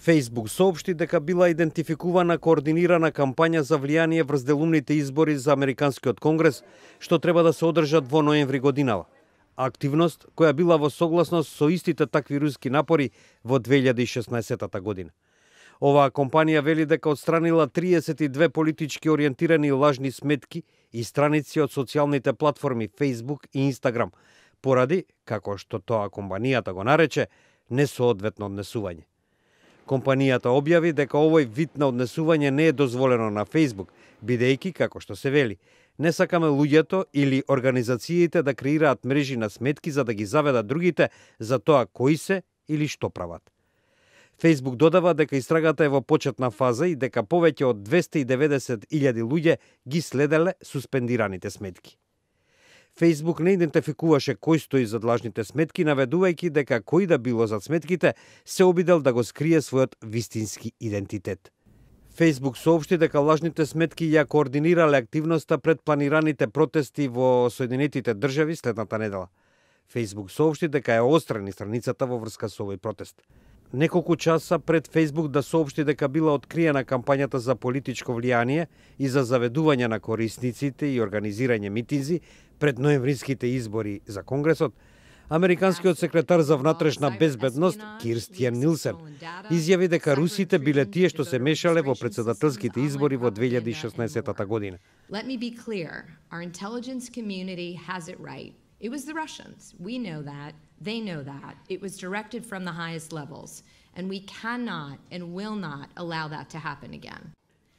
Фейсбук соопшти дека била идентификувана координирана кампања за влијание врз делумните избори за Американскиот конгрес, што треба да се одржат во ноември годинава. Активност која била во согласност со истите такви руски напори во 2016 година. Оваа компанија вели дека отстранила 32 политички ориентирани лажни сметки и страници од социјалните платформи Facebook и Instagram, поради, како што тоа компанијата го нарече, несоодветно однесување. Компанијата објави дека овој вид на однесување не е дозволено на Facebook, бидејќи, како што се вели, не сакаме луѓето или организациите да креираат мрежи на сметки за да ги заведат другите за тоа кои се или што прават. Facebook додава дека истрагата е во почетна фаза и дека повеќе од 290.000 луѓе ги следеле суспендираните сметки. Facebook не идентификуваше кој стои зад лажните сметки, наведувајќи дека кој да било зад сметките се обидел да го скрие својот вистински идентитет. Facebook соопшти дека лажните сметки ја координирале активноста пред планираните протести во Соединетите држави следната недела. Facebook соопшти дека е острани страницата во врска со овој протест. Неколку часа пред Фейсбук да соопшти дека била откриена кампањата за политичко влијание и за заведување на корисниците и организирање митинзи пред ноемвриските избори за Конгресот, Американскиот секретар за внатрешна безбедност Кирстиен Нилсен изјави дека русите биле тие што се мешале во председателските избори во 2016 година. It was the Russians. We know that. They know that. It was directed from the highest levels. And we cannot and will not allow that to happen again.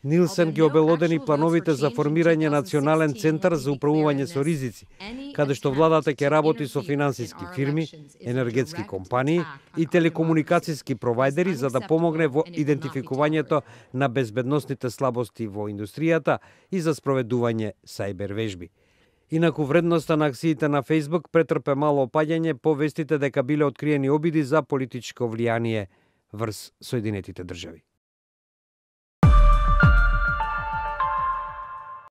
Нилсен ги обелодени плановите за формирање национален центар за управување со ризици, каде што владата ќе работи со финансиски фирми, енергетски компании и телекомуникацијски провайдери за да помогне во идентификувањето на безбедносните слабости во индустријата и за спроведување сајбер вежби. Инаку вредноста на акциите на Facebook претрпе мало опаѓање по вестите дека биле откриени обиди за политичко влијание врз Соединетите држави.